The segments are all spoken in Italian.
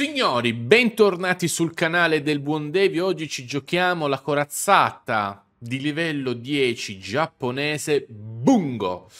Signori, bentornati sul canale del Buon Devi. Oggi ci giochiamo la corazzata di livello 10 giapponese Bungo.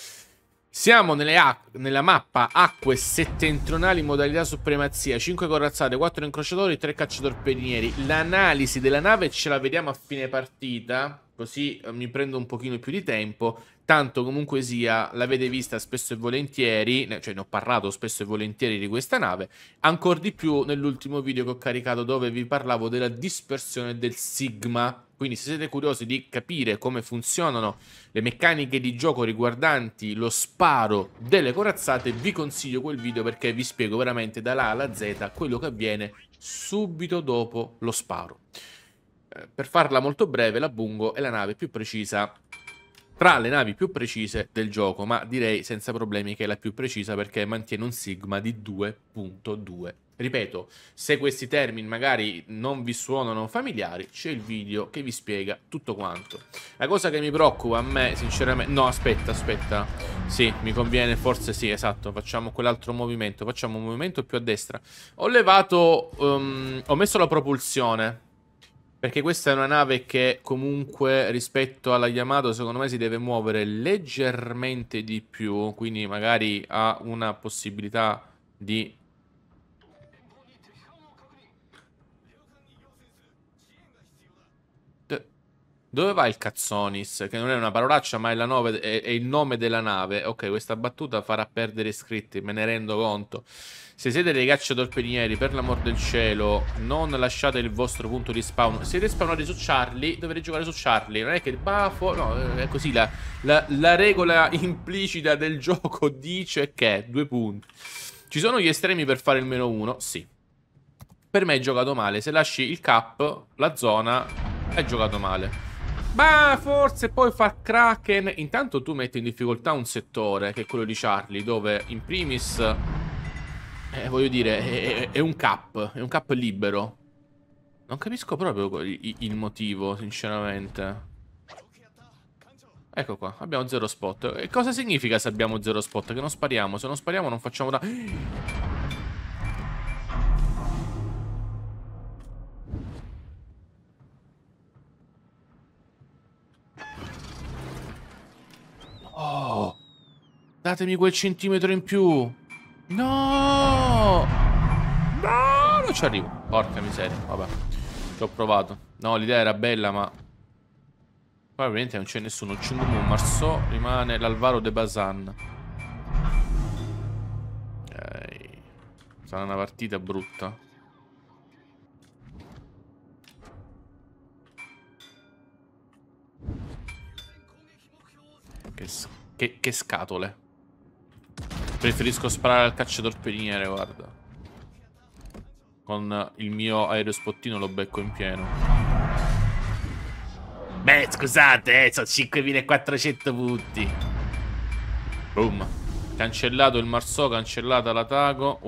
Siamo nella mappa Acque Settentrionali modalità Supremazia. 5 corazzate, 4 incrociatori, 3 cacciatorpedinieri. L'analisi della nave ce la vediamo a fine partita, così eh, mi prendo un pochino più di tempo tanto comunque sia l'avete vista spesso e volentieri, cioè ne ho parlato spesso e volentieri di questa nave, ancora di più nell'ultimo video che ho caricato dove vi parlavo della dispersione del Sigma. Quindi se siete curiosi di capire come funzionano le meccaniche di gioco riguardanti lo sparo delle corazzate, vi consiglio quel video perché vi spiego veramente dall'A alla Z quello che avviene subito dopo lo sparo. Eh, per farla molto breve, la Bungo è la nave più precisa tra le navi più precise del gioco, ma direi senza problemi che è la più precisa perché mantiene un sigma di 2.2. Ripeto, se questi termini magari non vi suonano familiari, c'è il video che vi spiega tutto quanto. La cosa che mi preoccupa a me, sinceramente... No, aspetta, aspetta. Sì, mi conviene, forse sì, esatto. Facciamo quell'altro movimento. Facciamo un movimento più a destra. Ho levato... Um, ho messo la propulsione perché questa è una nave che comunque rispetto alla Yamato secondo me si deve muovere leggermente di più, quindi magari ha una possibilità di Dove va il Cazzonis? Che non è una parolaccia, ma è, nove, è, è, il nome della nave. Ok, questa battuta farà perdere iscritti, me ne rendo conto. Se siete dei cacciatorpedinieri, per l'amor del cielo, non lasciate il vostro punto di spawn. Se siete spawnati su Charlie, dovete giocare su Charlie. Non è che il baffo... No, è così. La, la, la regola implicita del gioco dice che... Due punti. Ci sono gli estremi per fare il meno uno? Sì. Per me è giocato male. Se lasci il cap, la zona, è giocato male. Ma forse poi fa Kraken. Intanto tu metti in difficoltà un settore, che è quello di Charlie, dove in primis, eh, voglio dire, è, è, un cap, è un cap libero. Non capisco proprio il, il motivo, sinceramente. Ecco qua, abbiamo zero spot. E cosa significa se abbiamo zero spot? Che non spariamo, se non spariamo non facciamo da... Oh! Datemi quel centimetro in più! No! No! Non ci arrivo. Porca miseria. Vabbè. Ci ho provato. No, l'idea era bella, ma... Poi ovviamente non c'è nessuno. C'è un Marceau rimane l'Alvaro de Bazan. Ok. Sarà una partita brutta. Che, che, che scatole. Preferisco sparare al cacciatorpediniere, guarda. Con il mio aerospottino lo becco in pieno. Beh, scusate, eh, sono 5400 punti. Boom. Cancellato il Marsò, cancellata la Taco.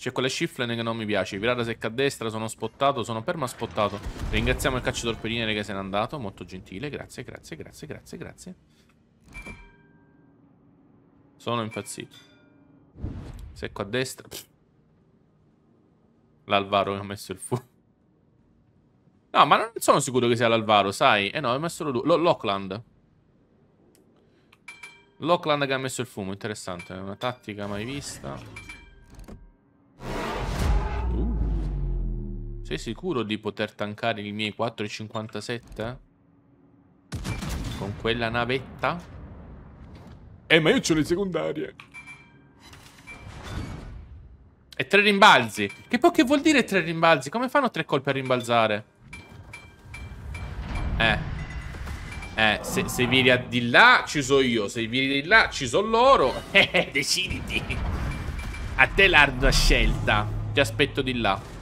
C'è quella Shiflen che non mi piace. Pirata secca a destra, sono spottato, sono perma spottato. Ringraziamo il cacciatorpediniere che se n'è andato, molto gentile. Grazie, grazie, grazie, grazie, grazie. Sono impazzito. Secco a destra. L'Alvaro che ha messo il fuoco. No, ma non sono sicuro che sia l'Alvaro, sai? Eh no, è messo solo lui. L'Ockland. L'Ockland che ha messo il fumo, interessante. È una tattica mai vista. Sei sicuro di poter tankare i miei 4,57? Con quella navetta? Eh, ma io ho le secondarie. E tre rimbalzi. Che poi che vuol dire tre rimbalzi? Come fanno tre colpi a rimbalzare? Eh. Eh, se, se vieni di là ci so io, se vieni di là ci so loro. Eh, deciditi. A te l'ardua scelta. Ti aspetto di là.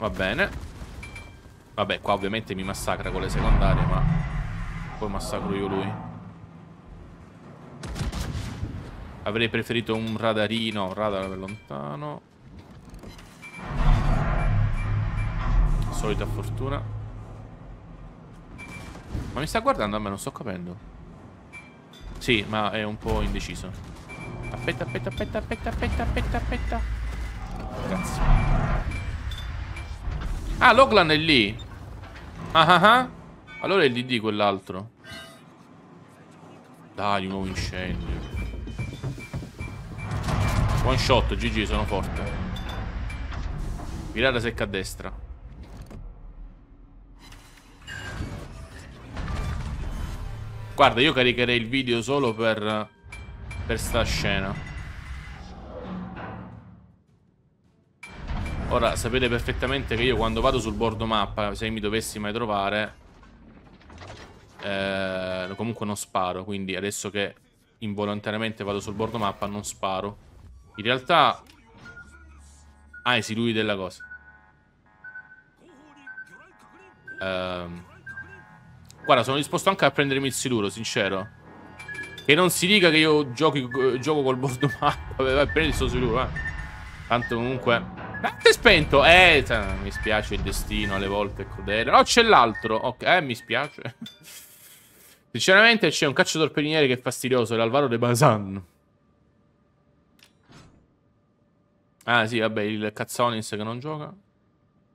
Va bene. Vabbè, qua ovviamente mi massacra con le secondarie, ma poi massacro io lui. Avrei preferito un radarino, un radar per lontano. Solita fortuna. Ma mi sta guardando a me, non sto capendo. Sì, ma è un po' indeciso. Aspetta, aspetta, aspetta, aspetta, aspetta, aspetta, aspetta. Grazie. Ah, Loglan è lì. Ah ah ah. Allora è lì di quell'altro. Dai, un nuovo incendio. One shot, GG, sono forte. Virare secca a destra. Guarda, io caricherei il video solo per... Per sta scena. Ora sapete perfettamente che io quando vado sul bordo mappa Se mi dovessi mai trovare eh, Comunque non sparo Quindi adesso che involontariamente vado sul bordo mappa non sparo In realtà Ah è sì lui della cosa eh, Guarda sono disposto anche a prendermi il siluro Sincero Che non si dica che io giochi, gioco col bordo mappa Vabbè vai prendi il suo siluro eh. Tanto comunque Ah, spento. Eh, cioè, mi spiace il destino alle volte è crudele. No, oh, c'è l'altro. Ok, eh, mi spiace. Sinceramente c'è un cacciatore peniere che è fastidioso, l'Alvaro De Basan. Ah sì, vabbè, il Cazzonis che non gioca.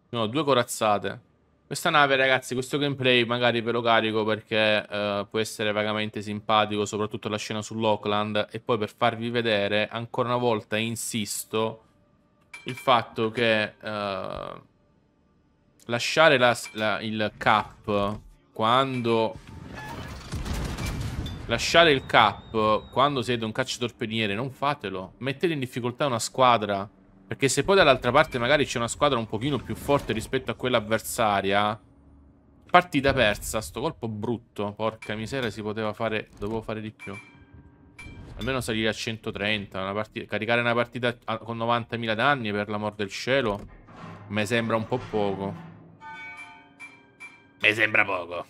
No, due corazzate. Questa nave, ragazzi, questo gameplay magari ve lo carico perché uh, può essere vagamente simpatico, soprattutto la scena sull'Oakland. E poi per farvi vedere, ancora una volta insisto il fatto che uh, lasciare la, la, il cap quando lasciare il cap quando siete un cacciatorpediniere non fatelo mettete in difficoltà una squadra perché se poi dall'altra parte magari c'è una squadra un pochino più forte rispetto a quella avversaria partita persa sto colpo brutto porca miseria si poteva fare dovevo fare di più Almeno salire a 130. Una partita, caricare una partita con 90.000 danni, per l'amor del cielo, mi sembra un po' poco. Mi sembra poco.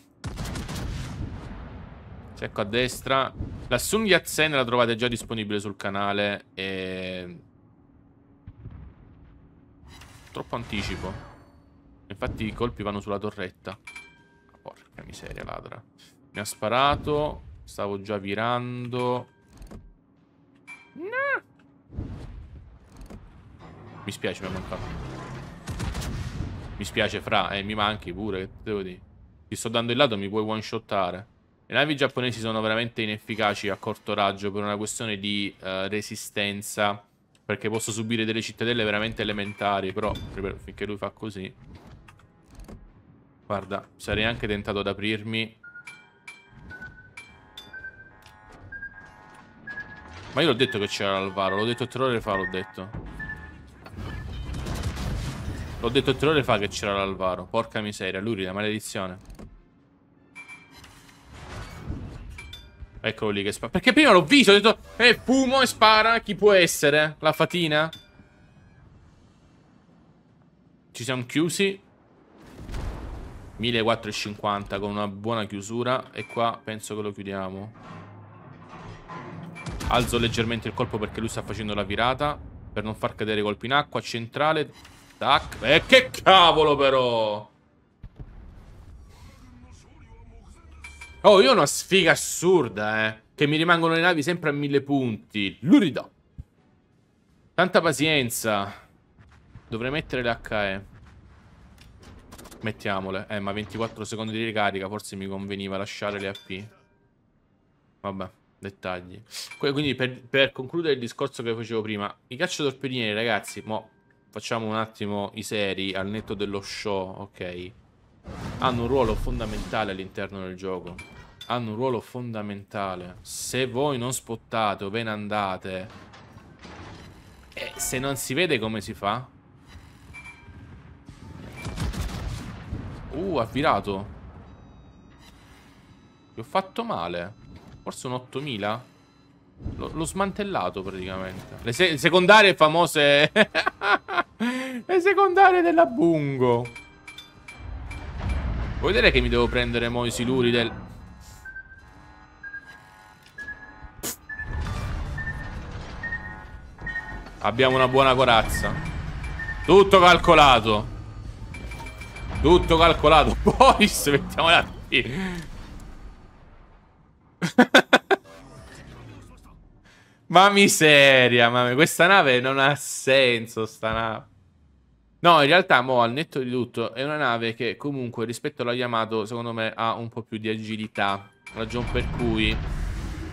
Ecco a destra. La Sun Yat-sen la trovate già disponibile sul canale. E... Troppo anticipo. Infatti i colpi vanno sulla torretta. Porca miseria, ladra. Mi ha sparato. Stavo già virando. Mi spiace, mi è mancato. Mi spiace, fra. Eh, mi manchi pure, che devo dire. Ti sto dando il lato, mi puoi one-shottare. Le navi giapponesi sono veramente inefficaci a corto raggio per una questione di uh, resistenza. Perché posso subire delle cittadelle veramente elementari. Però, finché lui fa così... Guarda, sarei anche tentato ad aprirmi. Ma io l'ho detto che c'era l'Alvaro. L'ho detto tre ore fa, l'ho detto. L'ho detto tre ore fa che c'era l'Alvaro. Porca miseria, Luri, la maledizione. Eccolo lì che spara. Perché prima l'ho visto, ho detto... Eh, fumo e spara, chi può essere? La fatina? Ci siamo chiusi. 1450 con una buona chiusura. E qua penso che lo chiudiamo. Alzo leggermente il colpo perché lui sta facendo la virata. Per non far cadere i colpi in acqua. Centrale Tac. E eh, che cavolo però! Oh, io ho una sfiga assurda, eh. Che mi rimangono le navi sempre a mille punti. Lurido. Tanta pazienza. Dovrei mettere le HE. Mettiamole. Eh, ma 24 secondi di ricarica. Forse mi conveniva lasciare le AP. Vabbè, dettagli. Quindi, per, per concludere il discorso che facevo prima. I cacciatorpedinieri, ragazzi, mo facciamo un attimo i seri, al netto dello show, ok? Hanno un ruolo fondamentale all'interno del gioco. Hanno un ruolo fondamentale. Se voi non spottate o ve ne andate... E eh, se non si vede come si fa? Uh, ha virato. Gli ho fatto male. Forse un 8000? L'ho smantellato praticamente. Le se secondarie famose... Le secondarie della Bungo. Vuoi dire che mi devo prendere mo i siluri del... Abbiamo una buona corazza. Tutto calcolato. Tutto calcolato. Boris, mettiamo la... ma miseria, ma questa nave non ha senso, sta nave. No, in realtà, mo, al netto di tutto, è una nave che comunque rispetto alla Yamato, secondo me, ha un po' più di agilità. Ragion per cui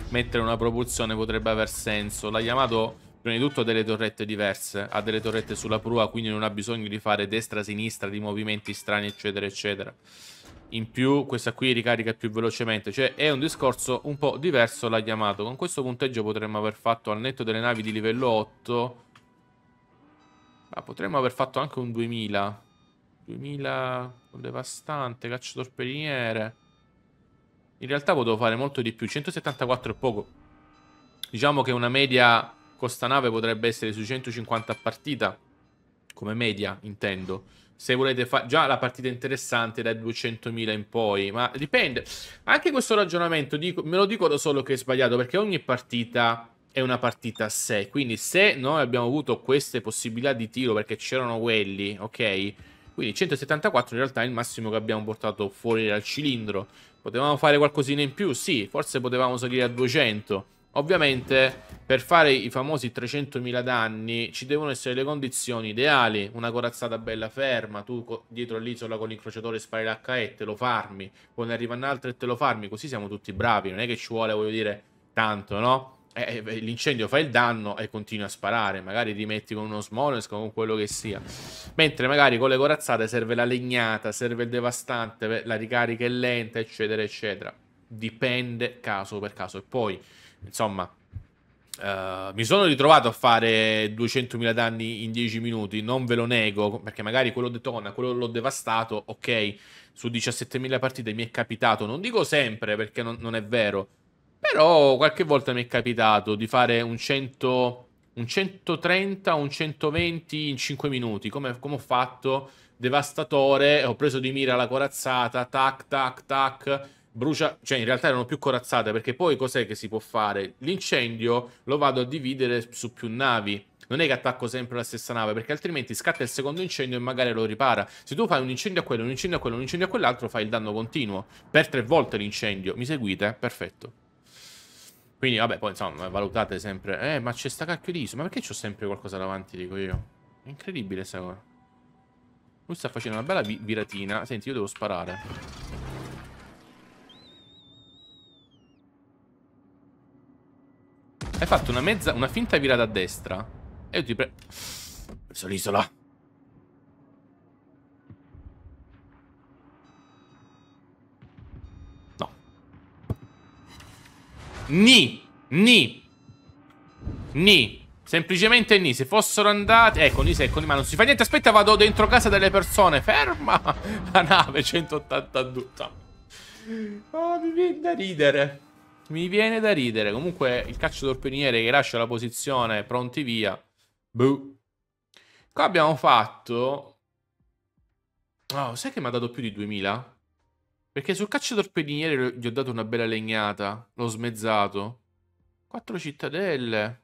mettere una propulsione potrebbe aver senso. La Yamato, prima di tutto, ha delle torrette diverse. Ha delle torrette sulla prua, quindi non ha bisogno di fare destra-sinistra, di movimenti strani, eccetera, eccetera. In più, questa qui ricarica più velocemente. Cioè, è un discorso un po' diverso la Yamato. Con questo punteggio potremmo aver fatto, al netto delle navi di livello 8 Ah, potremmo aver fatto anche un 2000. 2000 con devastante, cacciatorpediniere. In realtà potevo fare molto di più. 174 è poco. Diciamo che una media costa nave potrebbe essere sui 150 a partita. Come media, intendo. Se volete fare... Già la partita interessante dai 200.000 in poi. Ma dipende. Anche questo ragionamento, dico, me lo dico da solo che è sbagliato. Perché ogni partita è una partita a sé. Quindi se noi abbiamo avuto queste possibilità di tiro perché c'erano quelli, ok? Quindi 174 in realtà è il massimo che abbiamo portato fuori dal cilindro. Potevamo fare qualcosina in più? Sì, forse potevamo salire a 200. Ovviamente per fare i famosi 300.000 danni ci devono essere le condizioni ideali. Una corazzata bella ferma, tu dietro all'isola con l'incrociatore spari l'HE, e te lo farmi. Poi ne arriva un altro e te lo farmi, così siamo tutti bravi. Non è che ci vuole, voglio dire, tanto, no? eh, eh l'incendio fa il danno e continui a sparare. Magari rimetti con uno Smolensk o con quello che sia. Mentre magari con le corazzate serve la legnata, serve il devastante, la ricarica è lenta, eccetera, eccetera. Dipende caso per caso. E poi, insomma, Uh, mi sono ritrovato a fare 200.000 danni in 10 minuti, non ve lo nego, perché magari quello detona, quello l'ho devastato, ok, su 17.000 partite mi è capitato, non dico sempre perché non, non è vero, però qualche volta mi è capitato di fare un 100, un 130, un 120 in 5 minuti, come, come ho fatto devastatore, ho preso di mira la corazzata, tac, tac, tac, brucia, cioè in realtà erano più corazzate perché poi cos'è che si può fare? L'incendio lo vado a dividere su più navi. Non è che attacco sempre la stessa nave, perché altrimenti scatta il secondo incendio e magari lo ripara. Se tu fai un incendio a quello, un incendio a quello, un incendio a quell'altro, fai il danno continuo. Per tre volte l'incendio. Mi seguite? Perfetto. Quindi vabbè, poi insomma, valutate sempre... Eh, ma c'è sta cacchio di ISO, ma perché c'ho sempre qualcosa davanti, dico io? È incredibile sta cosa. Lui sta facendo una bella vi viratina. Senti, io devo sparare. Hai fatto una mezza... una finta virata a destra. E io ti pre... Ho preso l'isola. Ni. Ni. Ni. Semplicemente ni. Se fossero andati... Ecco, ni se, ma non si fa niente. Aspetta, vado dentro casa delle persone. Ferma la nave 182. Oh, ah, mi viene da ridere. Mi viene da ridere. Comunque, il calcio d'orpiniere che lascia la posizione, pronti via. Buh. Qua abbiamo fatto... Oh, sai che mi ha dato più di 2000? Perché sul cacciatorpediniere gli ho dato una bella legnata. L'ho smezzato. Quattro cittadelle.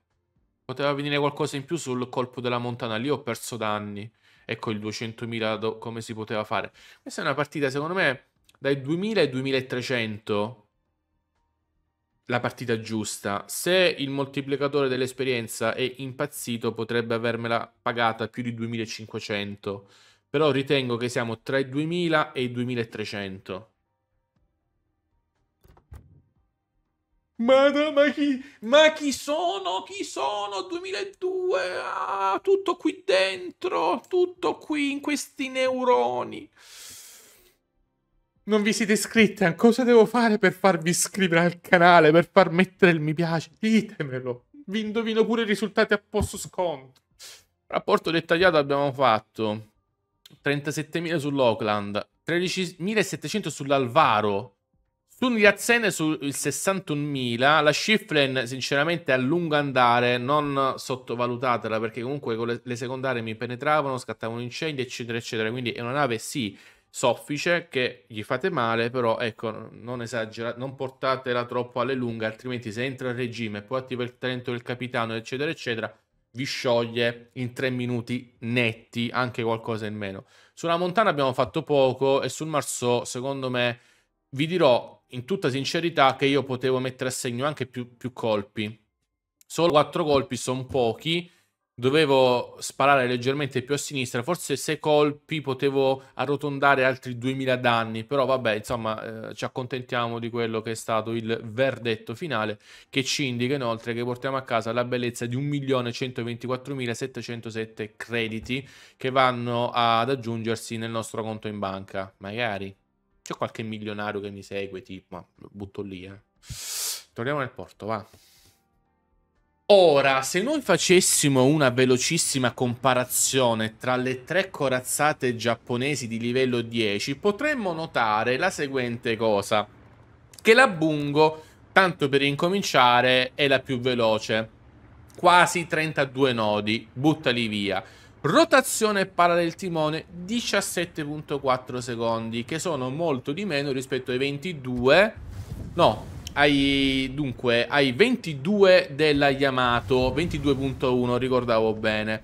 Poteva venire qualcosa in più sul colpo della montana. Lì ho perso danni. Ecco il 200.000 come si poteva fare. Questa è una partita, secondo me, dai 2.000 ai 2.300 la partita giusta. Se il moltiplicatore dell'esperienza è impazzito, potrebbe avermela pagata più di 2500. Però ritengo che siamo tra i 2000 e i 2300. Madonna, ma chi, ma chi sono? Chi sono? 2002, ah, tutto qui dentro, tutto qui in questi neuroni. Non vi siete iscritti? cosa devo fare per farvi iscrivere al canale, per far mettere il mi piace? Ditemelo. Vi indovino pure i risultati a posto sconto. Rapporto dettagliato abbiamo fatto. 37.000 sull'Oakland, 13.700 sull'Alvaro, Sun Yat-sen sul 61.000, la Shiflen sinceramente a lungo andare non sottovalutatela perché comunque con le, le secondarie mi penetravano, scattavano incendi eccetera eccetera, quindi è una nave sì soffice che gli fate male, però ecco non esagerate, non portatela troppo alle lunghe, altrimenti se entra a regime e poi attiva il talento del capitano eccetera eccetera vi scioglie in tre minuti netti anche qualcosa in meno. Sulla Montana abbiamo fatto poco e sul Marceau secondo me vi dirò in tutta sincerità che io potevo mettere a segno anche più, più colpi. Solo quattro colpi sono pochi, dovevo sparare leggermente più a sinistra, forse sei colpi potevo arrotondare altri 2000 danni, però vabbè, insomma, eh, ci accontentiamo di quello che è stato il verdetto finale che ci indica inoltre che portiamo a casa la bellezza di 1.124.707 crediti che vanno ad aggiungersi nel nostro conto in banca, magari c'è qualche milionario che mi segue, tipo, ma butto lì, eh. Torniamo nel porto, va. Ora, se noi facessimo una velocissima comparazione tra le tre corazzate giapponesi di livello 10, potremmo notare la seguente cosa. Che la Bungo, tanto per incominciare, è la più veloce. Quasi 32 nodi, buttali via. Rotazione palla del timone 17.4 secondi, che sono molto di meno rispetto ai 22. No, ai, dunque, ai 22 della Yamato, 22.1, ricordavo bene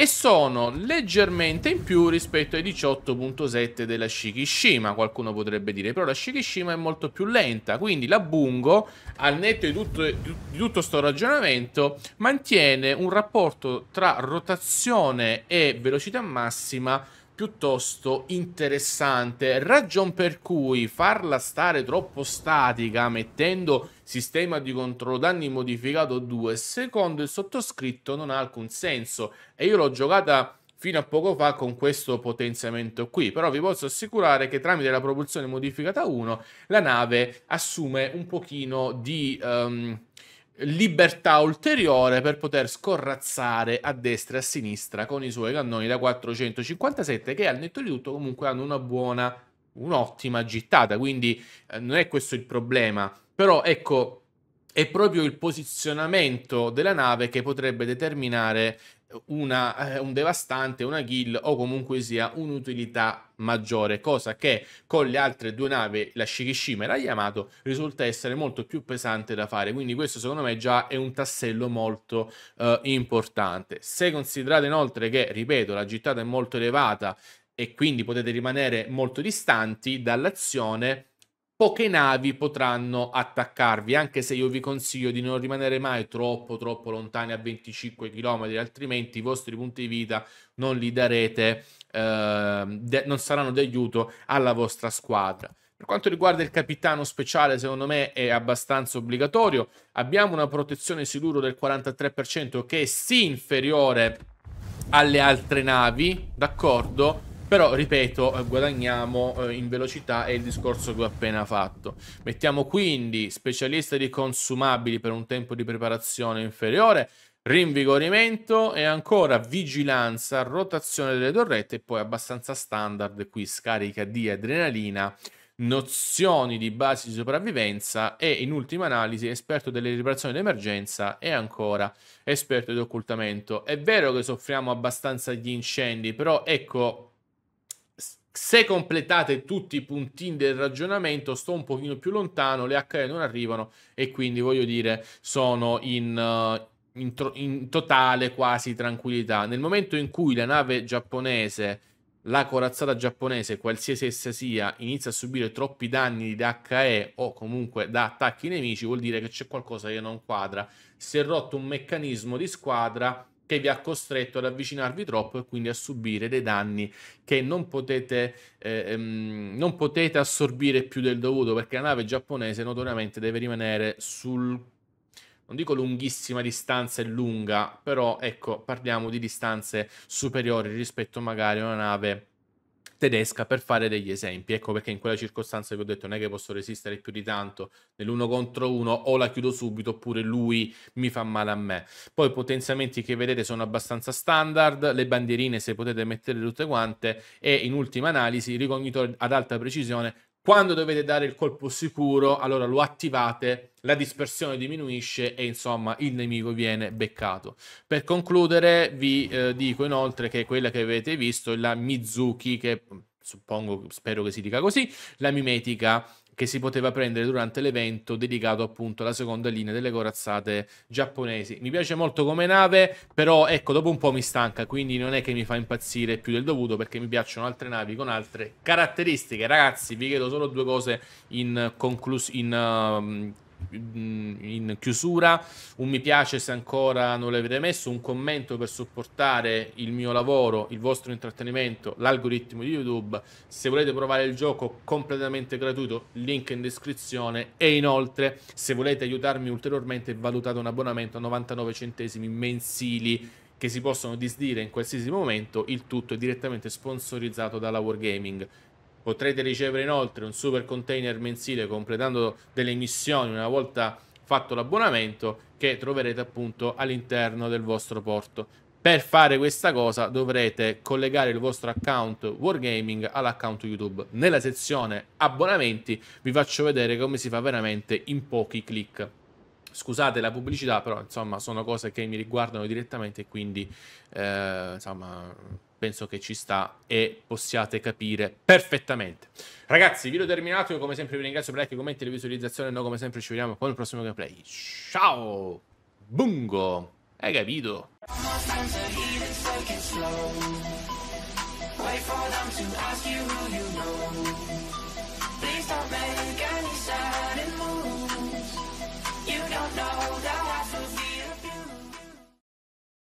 e sono leggermente in più rispetto ai 18.7 della Shikishima, qualcuno potrebbe dire, però la Shikishima è molto più lenta, quindi la Bungo, al netto di tutto, di tutto sto ragionamento, mantiene un rapporto tra rotazione e velocità massima piuttosto interessante, ragion per cui farla stare troppo statica mettendo sistema di controllo danni modificato 2 secondo il sottoscritto non ha alcun senso e io l'ho giocata fino a poco fa con questo potenziamento qui, però vi posso assicurare che tramite la propulsione modificata 1 la nave assume un pochino di... Um, libertà ulteriore per poter scorrazzare a destra e a sinistra con i suoi cannoni da 457 che al netto di tutto comunque hanno una buona, un'ottima gittata, quindi eh, non è questo il problema. Però ecco, è proprio il posizionamento della nave che potrebbe determinare una, eh, un devastante, una kill o comunque sia un'utilità maggiore, cosa che con le altre due navi, la Shikishima e la Yamato, risulta essere molto più pesante da fare. Quindi questo secondo me già è un tassello molto eh, importante. Se considerate inoltre che, ripeto, la gittata è molto elevata e quindi potete rimanere molto distanti dall'azione, poche navi potranno attaccarvi, anche se io vi consiglio di non rimanere mai troppo troppo lontani a 25 km, altrimenti i vostri punti di vita non li darete, eh, de- non saranno di aiuto alla vostra squadra. Per quanto riguarda il capitano speciale, secondo me è abbastanza obbligatorio. Abbiamo una protezione siluro del 43% che è sì inferiore alle altre navi, d'accordo? Però, ripeto, eh, guadagniamo eh, in velocità e il discorso che ho appena fatto. Mettiamo quindi specialista di consumabili per un tempo di preparazione inferiore, rinvigorimento e ancora vigilanza, rotazione delle torrette e poi abbastanza standard qui scarica di adrenalina, nozioni di base di sopravvivenza e in ultima analisi esperto delle riparazioni d'emergenza e ancora esperto di occultamento. È vero che soffriamo abbastanza gli incendi, però ecco se completate tutti i puntini del ragionamento, sto un pochino più lontano, le HE non arrivano e quindi voglio dire sono in... Uh, in, in, totale quasi tranquillità. Nel momento in cui la nave giapponese, la corazzata giapponese, qualsiasi essa sia, inizia a subire troppi danni da HE o comunque da attacchi nemici, vuol dire che c'è qualcosa che non quadra. Si è rotto un meccanismo di squadra che vi ha costretto ad avvicinarvi troppo e quindi a subire dei danni che non potete, eh, ehm, non potete assorbire più del dovuto perché la nave giapponese notoriamente deve rimanere sul non dico lunghissima distanza e lunga, però ecco, parliamo di distanze superiori rispetto magari a una nave tedesca per fare degli esempi. Ecco perché in quella circostanza che ho detto non è che posso resistere più di tanto nell'uno contro uno o la chiudo subito oppure lui mi fa male a me. Poi i potenziamenti che vedete sono abbastanza standard, le bandierine se potete metterle tutte quante e in ultima analisi il ricognitore ad alta precisione quando dovete dare il colpo sicuro, allora lo attivate, la dispersione diminuisce e insomma il nemico viene beccato. Per concludere vi eh, dico inoltre che quella che avete visto è la Mizuki che mm, suppongo, spero che si dica così, la mimetica che si poteva prendere durante l'evento dedicato appunto alla seconda linea delle corazzate giapponesi. Mi piace molto come nave, però ecco, dopo un po' mi stanca, quindi non è che mi fa impazzire più del dovuto perché mi piacciono altre navi con altre caratteristiche. Ragazzi, vi chiedo solo due cose in conclusione. Ehm, in chiusura un mi piace se ancora non l'avete messo, un commento per supportare il mio lavoro, il vostro intrattenimento, l'algoritmo di YouTube. Se volete provare il gioco completamente gratuito, link in descrizione e inoltre se volete aiutarmi ulteriormente valutate un abbonamento a 99 centesimi mensili che si possono disdire in qualsiasi momento, il tutto è direttamente sponsorizzato dalla Wargaming. Potrete ricevere inoltre un super container mensile completando delle missioni una volta fatto l'abbonamento che troverete appunto all'interno del vostro porto. Per fare questa cosa dovrete collegare il vostro account Wargaming all'account YouTube. Nella sezione abbonamenti vi faccio vedere come si fa veramente in pochi clic. Scusate la pubblicità, però insomma sono cose che mi riguardano direttamente e quindi eh, insomma penso che ci sta e possiate capire perfettamente. Ragazzi, video terminato. Io come sempre vi ringrazio per like, commenti, le visualizzazioni. Noi come sempre ci vediamo con il prossimo gameplay. Ciao! Bungo! Hai capito?